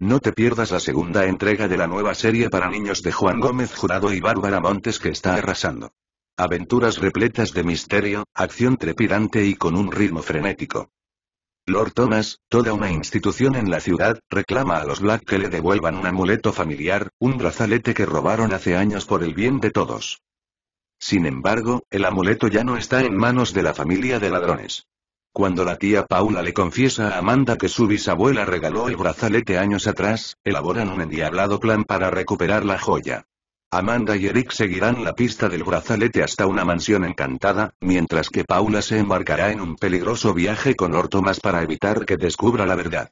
No te pierdas la segunda entrega de la nueva serie para niños de Juan Gómez Jurado y Bárbara Montes que está arrasando. Aventuras repletas de misterio, acción trepidante y con un ritmo frenético. Lord Thomas, toda una institución en la ciudad, reclama a los Black que le devuelvan un amuleto familiar, un brazalete que robaron hace años por el bien de todos. Sin embargo, el amuleto ya no está en manos de la familia de ladrones. Cuando la tía Paula le confiesa a Amanda que su bisabuela regaló el brazalete años atrás, elaboran un endiablado plan para recuperar la joya. Amanda y Eric seguirán la pista del brazalete hasta una mansión encantada, mientras que Paula se embarcará en un peligroso viaje con Ortomas para evitar que descubra la verdad.